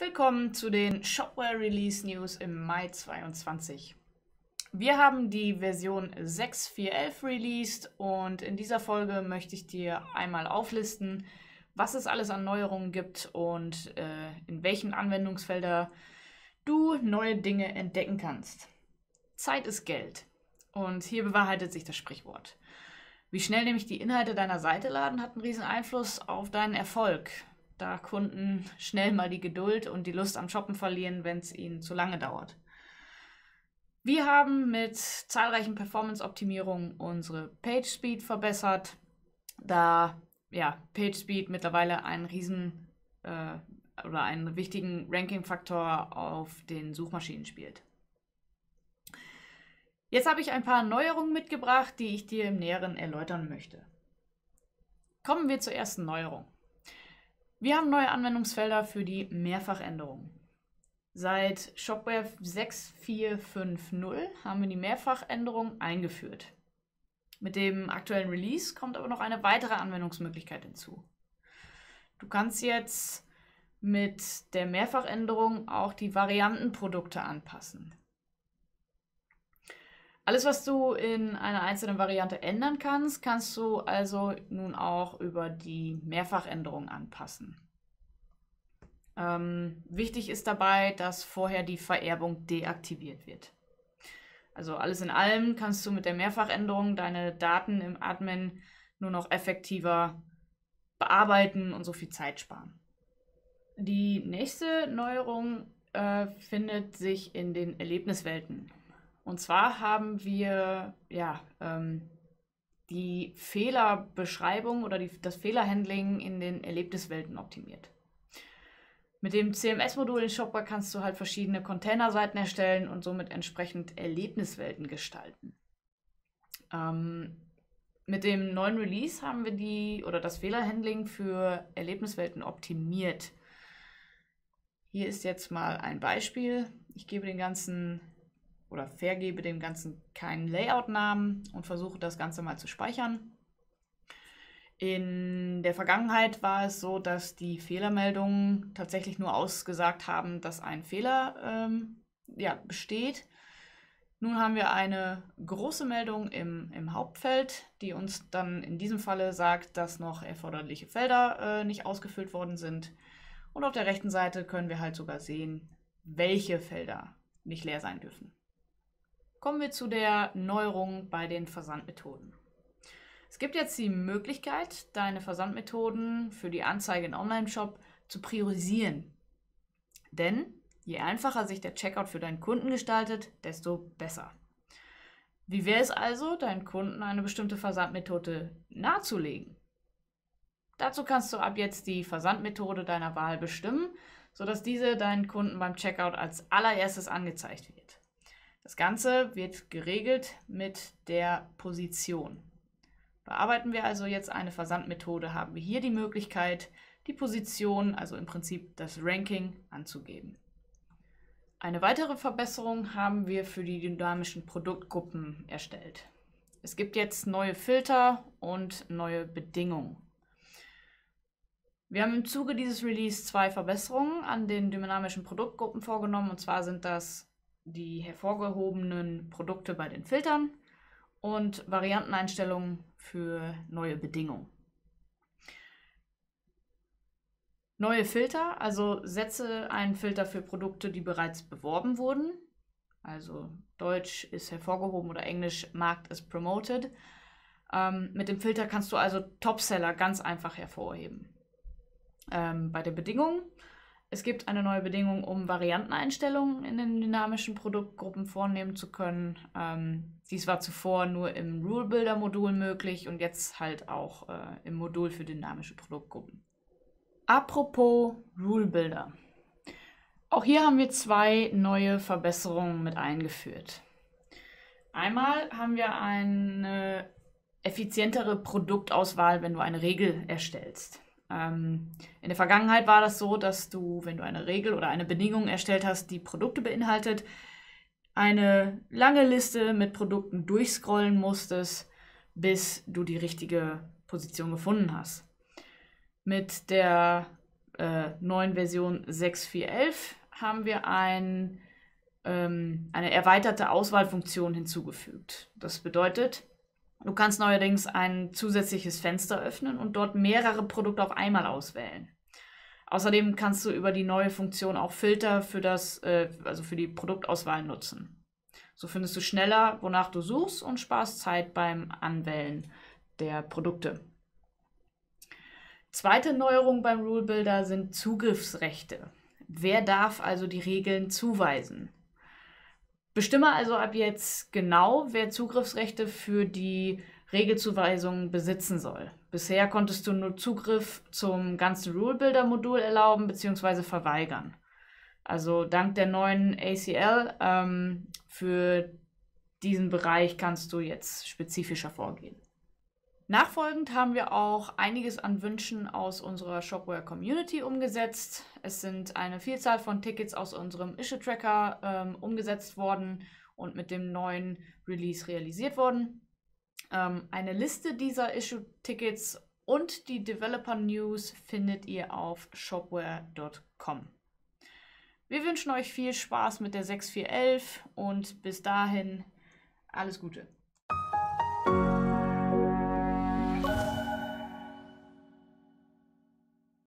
Willkommen zu den Shopware Release News im Mai 22. Wir haben die Version 6.4.11 released und in dieser Folge möchte ich dir einmal auflisten, was es alles an Neuerungen gibt und äh, in welchen Anwendungsfelder du neue Dinge entdecken kannst. Zeit ist Geld und hier bewahrheitet sich das Sprichwort. Wie schnell nämlich die Inhalte deiner Seite laden, hat einen riesen Einfluss auf deinen Erfolg da Kunden schnell mal die Geduld und die Lust am Shoppen verlieren, wenn es ihnen zu lange dauert. Wir haben mit zahlreichen Performance-Optimierungen unsere Page Speed verbessert, da ja, Page Speed mittlerweile einen riesen äh, oder einen wichtigen Ranking-Faktor auf den Suchmaschinen spielt. Jetzt habe ich ein paar Neuerungen mitgebracht, die ich dir im Näheren erläutern möchte. Kommen wir zur ersten Neuerung. Wir haben neue Anwendungsfelder für die Mehrfachänderung. Seit Shopware 6450 haben wir die Mehrfachänderung eingeführt. Mit dem aktuellen Release kommt aber noch eine weitere Anwendungsmöglichkeit hinzu. Du kannst jetzt mit der Mehrfachänderung auch die Variantenprodukte anpassen. Alles, was du in einer einzelnen Variante ändern kannst, kannst du also nun auch über die Mehrfachänderung anpassen. Ähm, wichtig ist dabei, dass vorher die Vererbung deaktiviert wird. Also alles in allem kannst du mit der Mehrfachänderung deine Daten im Admin nur noch effektiver bearbeiten und so viel Zeit sparen. Die nächste Neuerung äh, findet sich in den Erlebniswelten. Und zwar haben wir ja ähm, die Fehlerbeschreibung oder die, das Fehlerhandling in den Erlebniswelten optimiert. Mit dem CMS-Modul in Shopware kannst du halt verschiedene Containerseiten erstellen und somit entsprechend Erlebniswelten gestalten. Ähm, mit dem neuen Release haben wir die oder das Fehlerhandling für Erlebniswelten optimiert. Hier ist jetzt mal ein Beispiel. Ich gebe den ganzen oder vergebe dem Ganzen keinen Layout-Namen und versuche das Ganze mal zu speichern. In der Vergangenheit war es so, dass die Fehlermeldungen tatsächlich nur ausgesagt haben, dass ein Fehler ähm, ja, besteht. Nun haben wir eine große Meldung im, im Hauptfeld, die uns dann in diesem Falle sagt, dass noch erforderliche Felder äh, nicht ausgefüllt worden sind. Und auf der rechten Seite können wir halt sogar sehen, welche Felder nicht leer sein dürfen. Kommen wir zu der Neuerung bei den Versandmethoden. Es gibt jetzt die Möglichkeit, deine Versandmethoden für die Anzeige in Online-Shop zu priorisieren. Denn je einfacher sich der Checkout für deinen Kunden gestaltet, desto besser. Wie wäre es also, deinen Kunden eine bestimmte Versandmethode nahezulegen? Dazu kannst du ab jetzt die Versandmethode deiner Wahl bestimmen, sodass diese deinen Kunden beim Checkout als allererstes angezeigt wird. Das Ganze wird geregelt mit der Position. Bearbeiten wir also jetzt eine Versandmethode, haben wir hier die Möglichkeit, die Position, also im Prinzip das Ranking, anzugeben. Eine weitere Verbesserung haben wir für die dynamischen Produktgruppen erstellt. Es gibt jetzt neue Filter und neue Bedingungen. Wir haben im Zuge dieses Release zwei Verbesserungen an den dynamischen Produktgruppen vorgenommen. Und zwar sind das die hervorgehobenen Produkte bei den Filtern und Varianteneinstellungen für neue Bedingungen. Neue Filter, also setze einen Filter für Produkte, die bereits beworben wurden. Also Deutsch ist hervorgehoben oder Englisch Markt ist promoted. Ähm, mit dem Filter kannst du also Topseller ganz einfach hervorheben. Ähm, bei den Bedingungen es gibt eine neue Bedingung, um Varianteneinstellungen in den dynamischen Produktgruppen vornehmen zu können. Ähm, dies war zuvor nur im Rule Builder Modul möglich und jetzt halt auch äh, im Modul für dynamische Produktgruppen. Apropos Rule Builder. Auch hier haben wir zwei neue Verbesserungen mit eingeführt. Einmal haben wir eine effizientere Produktauswahl, wenn du eine Regel erstellst. Ähm, in der Vergangenheit war das so, dass du, wenn du eine Regel oder eine Bedingung erstellt hast, die Produkte beinhaltet, eine lange Liste mit Produkten durchscrollen musstest, bis du die richtige Position gefunden hast. Mit der äh, neuen Version 6.4.11 haben wir ein, ähm, eine erweiterte Auswahlfunktion hinzugefügt. Das bedeutet, Du kannst neuerdings ein zusätzliches Fenster öffnen und dort mehrere Produkte auf einmal auswählen. Außerdem kannst du über die neue Funktion auch Filter für das, äh, also für die Produktauswahl nutzen. So findest du schneller, wonach du suchst und sparst Zeit beim Anwählen der Produkte. Zweite Neuerung beim Rule Builder sind Zugriffsrechte. Wer darf also die Regeln zuweisen? bestimme also ab jetzt genau, wer Zugriffsrechte für die Regelzuweisungen besitzen soll. Bisher konntest du nur Zugriff zum ganzen Rule Builder modul erlauben bzw. verweigern. Also dank der neuen ACL ähm, für diesen Bereich kannst du jetzt spezifischer vorgehen. Nachfolgend haben wir auch einiges an Wünschen aus unserer Shopware Community umgesetzt. Es sind eine Vielzahl von Tickets aus unserem Issue Tracker ähm, umgesetzt worden und mit dem neuen Release realisiert worden. Ähm, eine Liste dieser Issue Tickets und die Developer News findet ihr auf shopware.com. Wir wünschen euch viel Spaß mit der 6411 und bis dahin alles Gute.